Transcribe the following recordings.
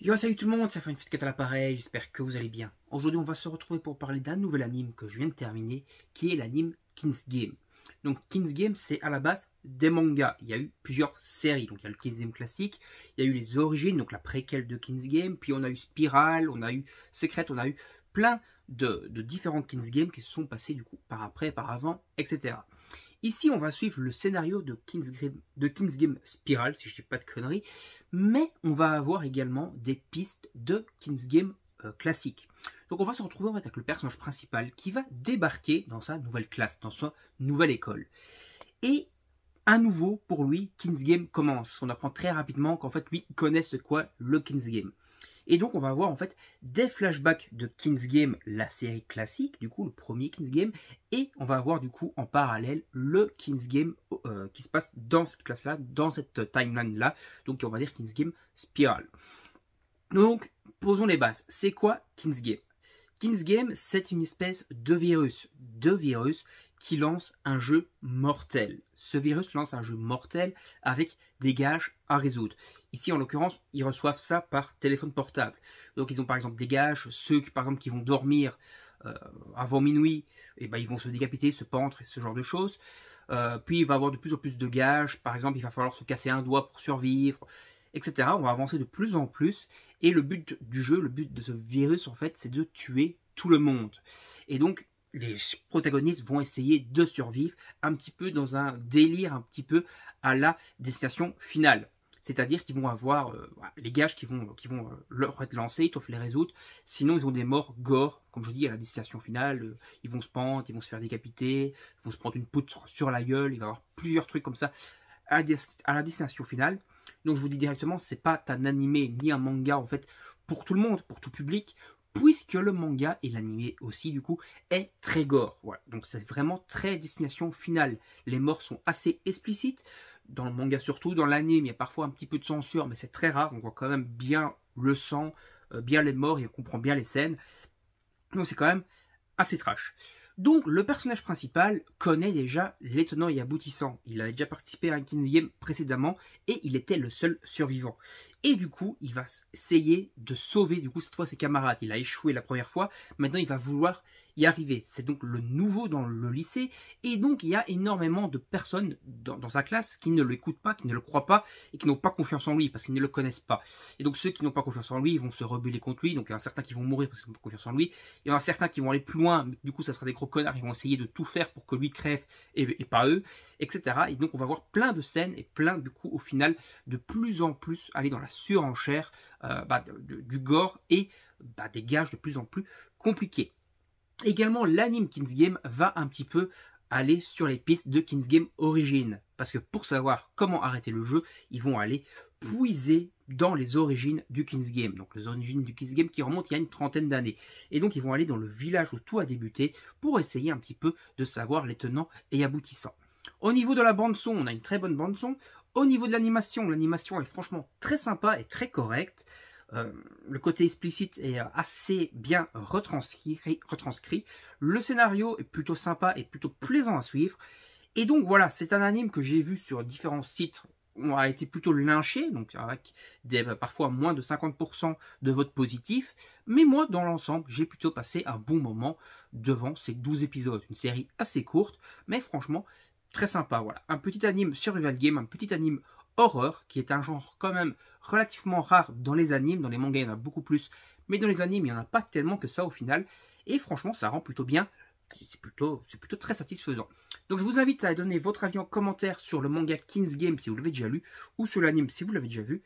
Yo salut tout le monde, ça fait une petite quête à l'appareil, j'espère que vous allez bien. Aujourd'hui on va se retrouver pour parler d'un nouvel anime que je viens de terminer, qui est l'anime King's Game. Donc King's Game c'est à la base des mangas, il y a eu plusieurs séries, donc il y a le King's Game classique, il y a eu les origines, donc la préquelle de King's Game, puis on a eu Spiral, on a eu Secret, on a eu plein de, de différents King's Game qui se sont passés du coup par après, par avant, etc. Ici, on va suivre le scénario de King's Game, Spiral, si je ne dis pas de conneries, mais on va avoir également des pistes de King's Game euh, classique. Donc on va se retrouver avec le personnage principal qui va débarquer dans sa nouvelle classe, dans sa nouvelle école. Et à nouveau, pour lui, King's Game commence. On apprend très rapidement qu'en fait, lui, il connaît ce qu'est le King's Game. Et donc on va avoir en fait des flashbacks de King's Game, la série classique, du coup le premier King's Game, et on va avoir du coup en parallèle le King's Game euh, qui se passe dans cette classe-là, dans cette timeline-là, donc on va dire King's Game Spiral. Donc posons les bases. C'est quoi King's Game King's Game, c'est une espèce de virus, de virus qui lance un jeu mortel. Ce virus lance un jeu mortel avec des gages à résoudre. Ici, en l'occurrence, ils reçoivent ça par téléphone portable. Donc, ils ont par exemple des gages, ceux qui, par exemple, qui vont dormir euh, avant minuit, et eh ben, ils vont se décapiter, se pendre et ce genre de choses. Euh, puis, il va avoir de plus en plus de gages. Par exemple, il va falloir se casser un doigt pour survivre, etc. On va avancer de plus en plus. Et le but du jeu, le but de ce virus, en fait, c'est de tuer tout le monde. Et donc, les protagonistes vont essayer de survivre un petit peu dans un délire un petit peu à la destination finale. C'est-à-dire qu'ils vont avoir euh, les gages qui vont, qui vont euh, leur être lancés, ils doivent les résoudre. Sinon, ils ont des morts gore, comme je dis, à la destination finale. Euh, ils vont se pendre, ils vont se faire décapiter, ils vont se prendre une poutre sur la gueule, il va y avoir plusieurs trucs comme ça à, la destination finale. Donc je vous dis directement, c'est pas un animé ni un manga en fait pour tout le monde, pour tout public, puisque le manga et l'animé aussi du coup est très gore. Donc c'est vraiment très destination finale. Les morts sont assez explicites, dans le manga surtout, dans l'anime il y a parfois un petit peu de censure, mais c'est très rare, on voit quand même bien le sang, euh, bien les morts et on comprend bien les scènes. Donc c'est quand même assez trash. Donc le personnage principal connaît déjà l'étonnant et aboutissant. Il avait déjà participé à un 15 Game précédemment et il était le seul survivant. Et du coup, il va essayer de sauver du coup cette fois ses camarades. Il a échoué la première fois, maintenant il va vouloir y arriver. C'est donc le nouveau dans le lycée et donc il y a énormément de personnes dans, sa classe qui ne l'écoutent pas, qui ne le croient pas et qui n'ont pas confiance en lui parce qu'ils ne le connaissent pas. Et donc ceux qui n'ont pas confiance en lui, vont se rebeller contre lui. Donc il y en a certains qui vont mourir parce qu'ils n'ont pas confiance en lui. Il y en a certains qui vont aller plus loin, du coup ça sera des connards, ils vont essayer de tout faire pour que lui crève et, pas eux, etc. Et donc on va voir plein de scènes et plein du coup au final de plus en plus aller dans la surenchère euh, bah, du gore et bah, des gages de plus en plus compliqués. Également l'anime King's Game va un petit peu aller sur les pistes de King's Game Origin. Parce que pour savoir comment arrêter le jeu, ils vont aller puiser dans les origines du King's Game. Donc les origines du King's Game qui remontent il y a une trentaine d'années. Et donc ils vont aller dans le village où tout a débuté pour essayer un petit peu de savoir les tenants et aboutissants. Au niveau de la bande son, on a une très bonne bande son. Au niveau de l'animation, l'animation est franchement très sympa et très correcte. Euh, le côté explicite est assez bien retranscrit, retranscrit. Le scénario est plutôt sympa et plutôt plaisant à suivre. Et donc voilà, c'est un anime que j'ai vu sur différents sites a été plutôt lynché, donc avec des, bah, parfois moins de 50% de votes positifs. Mais moi, dans l'ensemble, j'ai plutôt passé un bon moment devant ces 12 épisodes. Une série assez courte, mais franchement, très sympa. Voilà. Un petit anime survival game, un petit anime horreur, qui est un genre quand même relativement rare dans les animes. Dans les mangas, il y en a beaucoup plus, mais dans les animes, il n'y en a pas tellement que ça au final. Et franchement, ça rend plutôt bien. C'est plutôt, plutôt très satisfaisant. Donc je vous invite à donner votre avis en commentaire sur le manga King's Game si vous l'avez déjà lu, ou sur l'anime si vous l'avez déjà vu.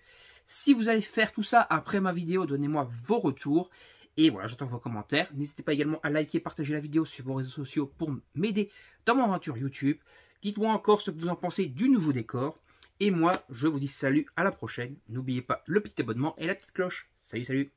Si vous allez faire tout ça après ma vidéo, donnez-moi vos retours. Et voilà, j'attends vos commentaires. N'hésitez pas également à liker et partager la vidéo sur vos réseaux sociaux pour m'aider dans mon aventure YouTube. Dites-moi encore ce que vous en pensez du nouveau décor. Et moi, je vous dis salut à la prochaine. N'oubliez pas le petit abonnement et la petite cloche. Salut, salut